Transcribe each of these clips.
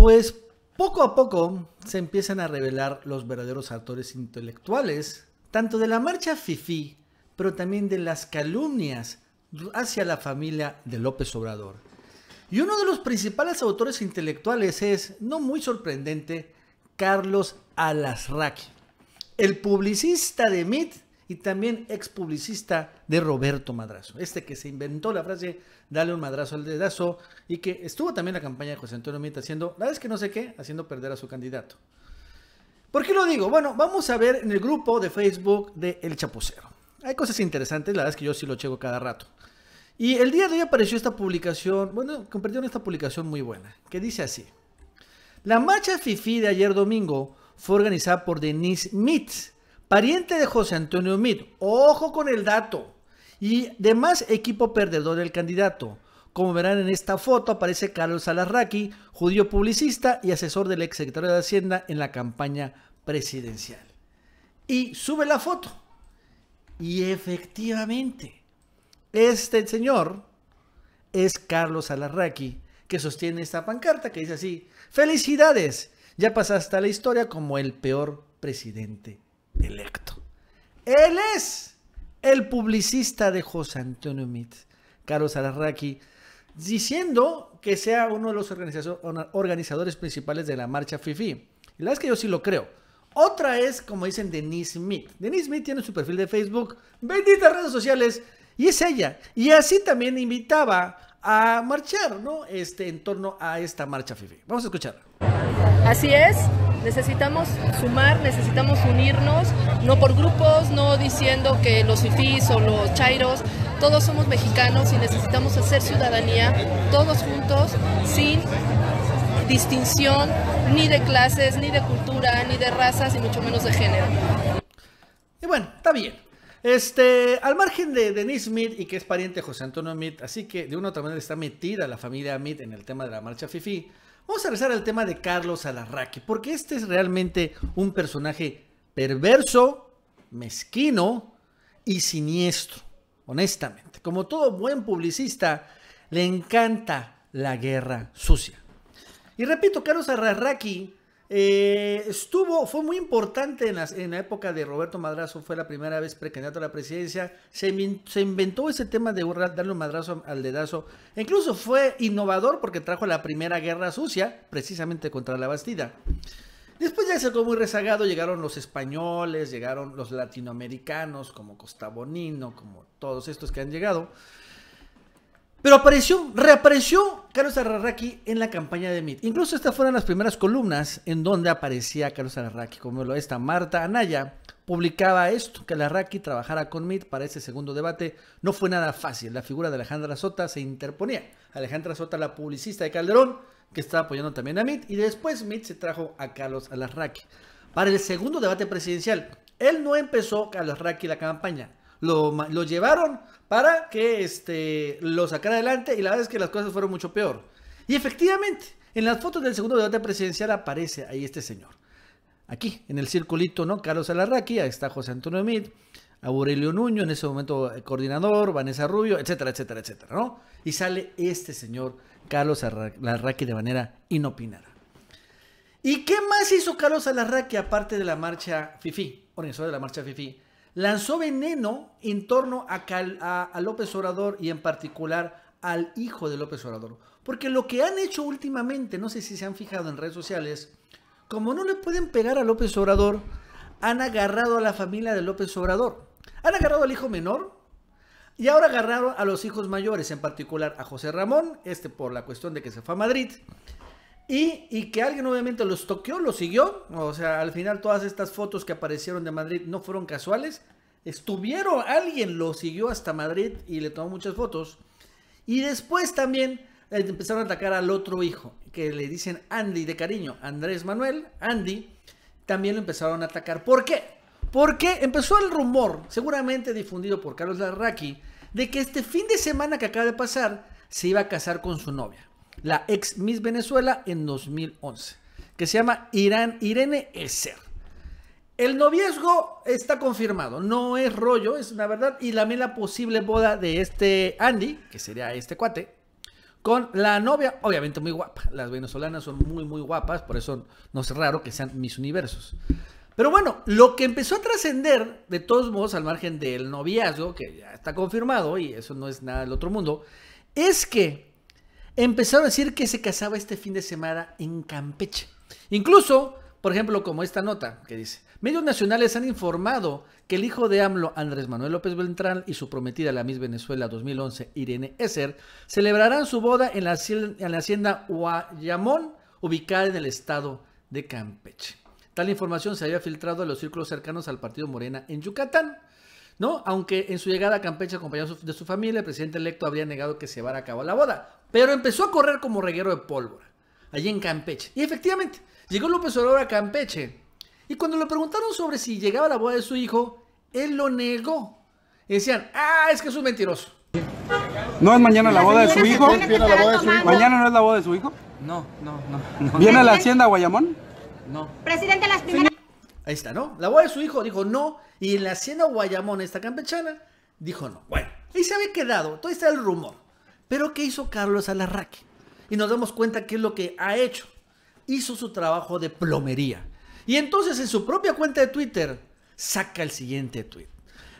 Pues poco a poco se empiezan a revelar los verdaderos autores intelectuales, tanto de la marcha FIFI, pero también de las calumnias hacia la familia de López Obrador. Y uno de los principales autores intelectuales es, no muy sorprendente, Carlos Alasraqui, el publicista de MIT y también ex publicista de Roberto Madrazo, este que se inventó la frase dale un madrazo al dedazo y que estuvo también en la campaña de José Antonio Mita haciendo, la es que no sé qué, haciendo perder a su candidato. ¿Por qué lo digo? Bueno, vamos a ver en el grupo de Facebook de El Chapucero. Hay cosas interesantes, la verdad es que yo sí lo checo cada rato. Y el día de hoy apareció esta publicación, bueno, compartieron esta publicación muy buena, que dice así. La marcha FIFI de ayer domingo fue organizada por Denise Mitz, Pariente de José Antonio Mitt, ojo con el dato. Y demás equipo perdedor del candidato. Como verán en esta foto aparece Carlos Alarraqui, judío publicista y asesor del ex secretario de Hacienda en la campaña presidencial. Y sube la foto. Y efectivamente, este señor es Carlos Alarraqui, que sostiene esta pancarta que dice así, felicidades, ya pasaste a la historia como el peor presidente electo. Él es el publicista de José Antonio Mit, Carlos Alarraqui, diciendo que sea uno de los organizadores principales de la marcha FIFI. Y la verdad es que yo sí lo creo. Otra es, como dicen, Denise Smith. Denise Smith tiene su perfil de Facebook, benditas redes sociales, y es ella. Y así también invitaba a marchar, ¿no? Este, en torno a esta marcha FIFI. Vamos a escuchar. Así es, Necesitamos sumar, necesitamos unirnos, no por grupos, no diciendo que los fifís o los chairos, todos somos mexicanos y necesitamos hacer ciudadanía todos juntos sin distinción ni de clases, ni de cultura, ni de razas y mucho menos de género. Y bueno, está bien. Este, al margen de Denise Smith y que es pariente de José Antonio Mit así que de una u otra manera está metida la familia Mit en el tema de la marcha FIFI. Vamos a regresar al tema de Carlos Alarraque, porque este es realmente un personaje perverso, mezquino y siniestro, honestamente. Como todo buen publicista, le encanta la guerra sucia. Y repito, Carlos Alarraque eh, estuvo, fue muy importante en la, época de Roberto Madrazo, fue la primera vez precandidato a la presidencia, se, inventó ese tema de darle un madrazo al dedazo, incluso fue innovador porque trajo la primera guerra sucia, precisamente contra la Bastida. Después ya se quedó muy rezagado, llegaron los españoles, llegaron los latinoamericanos, como Costabonino, como todos estos que han llegado. Pero apareció, reapareció Carlos Alarraqui en la campaña de MIT. Incluso estas fueron las primeras columnas en donde aparecía Carlos Alarraqui. como lo esta Marta Anaya publicaba esto, que Alarraqui trabajara con MIT para ese segundo debate. No fue nada fácil, la figura de Alejandra Sota se interponía. Alejandra Sota, la publicista de Calderón, que estaba apoyando también a MIT, y después MIT se trajo a Carlos Alarraqui. Para el segundo debate presidencial, él no empezó Carlos Alarraqui la campaña, lo, llevaron para que este, lo sacara adelante y la verdad es que las cosas fueron mucho peor. Y efectivamente, en las fotos del segundo debate presidencial aparece ahí este señor. Aquí, en el circulito, ¿no? Carlos Alarraqui, ahí está José Antonio Mid, Aurelio Nuño, en ese momento eh, coordinador, Vanessa Rubio, etcétera, etcétera, etcétera, ¿no? Y sale este señor, Carlos Alarraqui, de manera inopinada. ¿Y qué más hizo Carlos Alarraqui aparte de la marcha FIFI, organizador de la marcha FIFI? lanzó veneno en torno a, López Obrador y en particular al hijo de López Obrador. Porque lo que han hecho últimamente, no sé si se han fijado en redes sociales, como no le pueden pegar a López Obrador, han agarrado a la familia de López Obrador. Han agarrado al hijo menor y ahora agarraron a los hijos mayores, en particular a José Ramón, este por la cuestión de que se fue a Madrid. Y, que alguien obviamente los toqueó, los siguió. O sea, al final todas estas fotos que aparecieron de Madrid no fueron casuales. Estuvieron, alguien lo siguió hasta Madrid y le tomó muchas fotos. Y después también eh, empezaron a atacar al otro hijo, que le dicen Andy de cariño, Andrés Manuel, Andy. También lo empezaron a atacar. ¿Por qué? Porque empezó el rumor, seguramente difundido por Carlos Larraqui, de que este fin de semana que acaba de pasar se iba a casar con su novia la ex Miss Venezuela en 2011, que se llama Irán, Irene Eser. El noviazgo está confirmado, no es rollo, es una verdad, y la la posible boda de este Andy, que sería este cuate, con la novia, obviamente muy guapa. Las venezolanas son muy, muy guapas, por eso no es raro que sean mis universos. Pero bueno, lo que empezó a trascender, de todos modos, al margen del noviazgo, que ya está confirmado y eso no es nada del otro mundo, es que empezaron a decir que se casaba este fin de semana en Campeche. Incluso, por ejemplo, como esta nota que dice, medios nacionales han informado que el hijo de AMLO, Andrés Manuel López Beltrán, y su prometida, la Miss Venezuela 2011, Irene Eser, celebrarán su boda en la, hacienda Guayamón, ubicada en el estado de Campeche. Tal información se había filtrado a los círculos cercanos al partido Morena en Yucatán. ¿no? Aunque en su llegada a Campeche acompañado de su familia, el presidente electo habría negado que se llevara a cabo la boda. Pero empezó a correr como reguero de pólvora, allí en Campeche. Y efectivamente, llegó López Obrador a Campeche. Y cuando le preguntaron sobre si llegaba la boda de su hijo, él lo negó. Y decían, ah, es que es un mentiroso. ¿No es mañana la boda de su hijo? ¿Mañana no es la boda de su hijo? No, no, no. ¿Viene a la hacienda Guayamón? No. Presidente, las Ahí está, ¿no? La boda de su hijo dijo no, y en la hacienda Guayamón, esta campechana, dijo no. Bueno, ahí se había quedado, todo está el rumor. Pero ¿qué hizo Carlos Alarraque? Y nos damos cuenta que es lo que ha hecho. Hizo su trabajo de plomería. Y entonces en su propia cuenta de Twitter saca el siguiente tweet.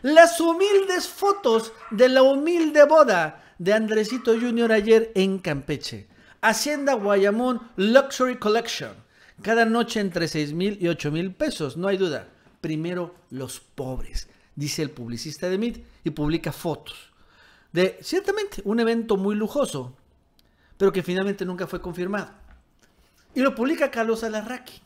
Las humildes fotos de la humilde boda de Andresito Jr. ayer en Campeche. Hacienda Guayamón Luxury Collection. Cada noche entre 6 mil y 8 mil pesos, no hay duda. Primero los pobres, dice el publicista de MIT y publica fotos de ciertamente un evento muy lujoso, pero que finalmente nunca fue confirmado. Y lo publica Carlos Alarraqui.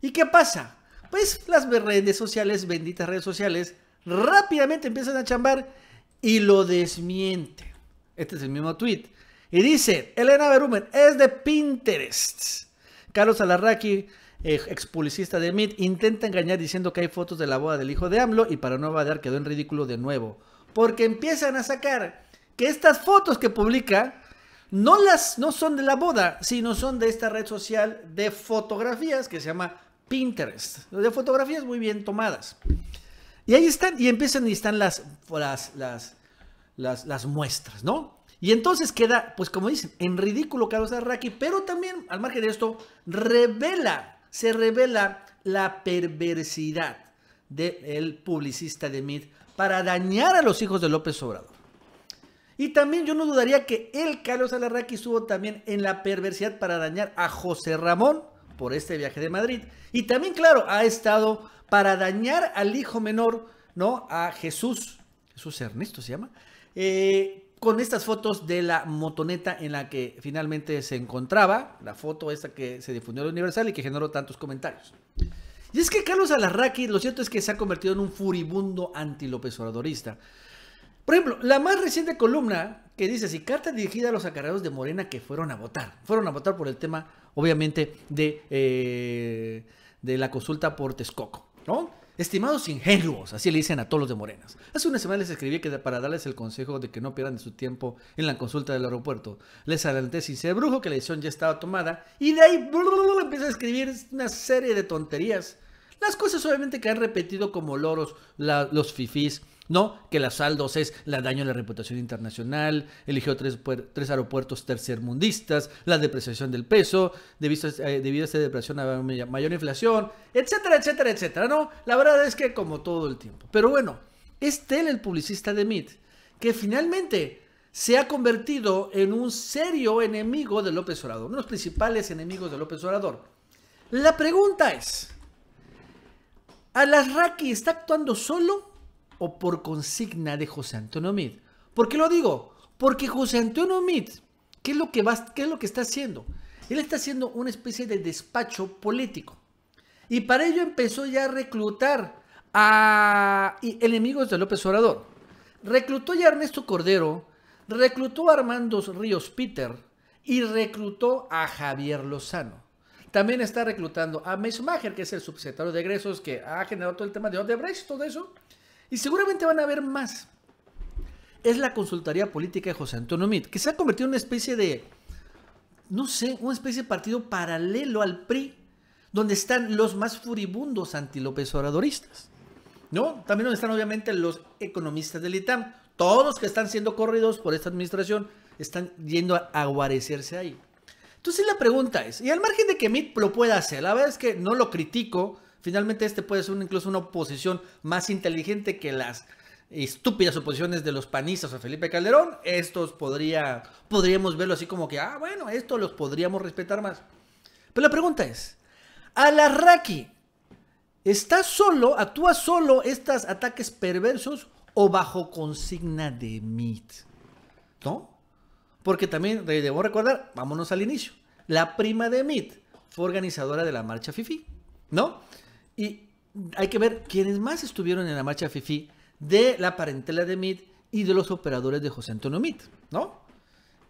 ¿Y qué pasa? Pues las redes sociales, benditas redes sociales, rápidamente empiezan a chambar y lo desmienten. Este es el mismo tweet. Y dice, Elena Berumen es de Pinterest. Carlos Alarraqui, ex publicista de MIT, intenta engañar diciendo que hay fotos de la boda del hijo de AMLO y para no vadear quedó en ridículo de nuevo porque empiezan a sacar que estas fotos que publica no las no son de la boda, sino son de esta red social de fotografías que se llama Pinterest, de fotografías muy bien tomadas. Y ahí están y empiezan y están las las las las, muestras, ¿no? Y entonces queda, pues como dicen, en ridículo Carlos Arraqui, pero también, al margen de esto, revela, se revela la perversidad del publicista de Mid para dañar a los hijos de López Obrador. Y también yo no dudaría que el Carlos Alarraqui, estuvo también en la perversidad para dañar a José Ramón por este viaje de Madrid. Y también, claro, ha estado para dañar al hijo menor, ¿no? A Jesús, Jesús Ernesto se llama, eh, con estas fotos de la motoneta en la que finalmente se encontraba, la foto esta que se difundió en Universal y que generó tantos comentarios. Y es que Carlos Alarraqui, lo cierto es que se ha convertido en un furibundo anti-López Obradorista. Por ejemplo, la más reciente columna que dice así, carta dirigida a los acarreados de Morena que fueron a votar. Fueron a votar por el tema, obviamente, de, eh, de la consulta por Texcoco, ¿no? Estimados ingenuos, así le dicen a todos los de Morenas. Hace una semana les escribí que para darles el consejo de que no pierdan su tiempo en la consulta del aeropuerto, les adelanté sin ser brujo que la decisión ya estaba tomada y de ahí le empieza a escribir una serie de tonterías las cosas obviamente que han repetido como loros los fifis ¿no? Que la saldos es la daño a la reputación internacional, eligió tres, tres aeropuertos tercermundistas, la depreciación del peso, debido a, eh, debido a esta depreciación a mayor inflación, etcétera, etcétera, etcétera, ¿no? La verdad es que como todo el tiempo. Pero bueno, es Tel el publicista de MIT, que finalmente se ha convertido en un serio enemigo de López Obrador, uno de los principales enemigos de López Obrador. La pregunta es, ¿Alasraqui está actuando solo o por consigna de José Antonio Mid? ¿Por qué lo digo? Porque José Antonio Mid, ¿qué es lo que, va, qué es lo que está haciendo? Él está haciendo una especie de despacho político. Y para ello empezó ya a reclutar a enemigos de López Obrador. Reclutó ya a Ernesto Cordero, reclutó a Armando Ríos Peter y reclutó a Javier Lozano. También está reclutando a Meismacher, que es el subsecretario de egresos que ha generado todo el tema de Odebrecht, todo eso. Y seguramente van a haber más. Es la consultoría política de José Antonio Mit, que se ha convertido en una especie de, no sé, una especie de partido paralelo al PRI, donde están los más furibundos anti oradoristas ¿No? También donde están obviamente los economistas del ITAM. Todos los que están siendo corridos por esta administración están yendo a guarecerse ahí. Entonces la pregunta es, y al margen de que Mit lo pueda hacer, la verdad es que no lo critico, finalmente este puede ser incluso una oposición más inteligente que las estúpidas oposiciones de los panistas a Felipe Calderón, estos podría, podríamos verlo así como que, ah, bueno, esto los podríamos respetar más. Pero la pregunta es, Alarraqui, ¿está solo, actúa solo estos ataques perversos o bajo consigna de MIT? ¿No? Porque también eh, debo recordar, vámonos al inicio. La prima de Mit fue organizadora de la marcha FIFI, ¿no? Y hay que ver quiénes más estuvieron en la marcha FIFI de la parentela de Mit y de los operadores de José Antonio Mit, ¿no?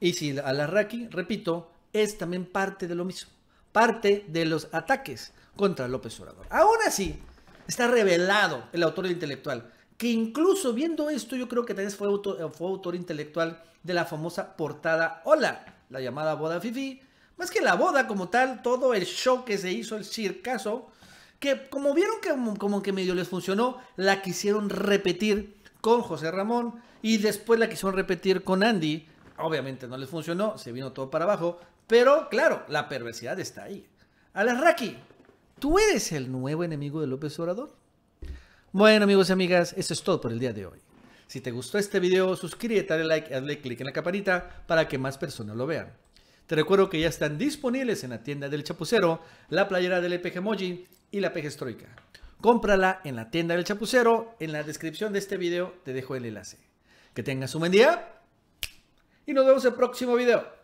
Y si Raki repito, es también parte de lo mismo, parte de los ataques contra López Obrador. Aún así, está revelado el autor intelectual que incluso viendo esto yo creo que también fue autor, eh, fue autor intelectual de la famosa portada Hola, la llamada boda Fifi. Más que la boda como tal, todo el show que se hizo, el circaso, que como vieron que mm, como que medio les funcionó, la quisieron repetir con José Ramón y después la quisieron repetir con Andy. Obviamente no les funcionó, se vino todo para abajo, pero claro, la perversidad está ahí. Alarraqui, ¿tú eres el nuevo enemigo de López Obrador? Bueno amigos y amigas, eso es todo por el día de hoy. Si te gustó este video, suscríbete, dale like, hazle clic en la campanita para que más personas lo vean. Te recuerdo que ya están disponibles en la tienda del Chapucero la playera del EPG Moji y la Pejestroica. Cómprala en la tienda del Chapucero. En la descripción de este video te dejo el enlace. Que tengas un buen día y nos vemos en el próximo video.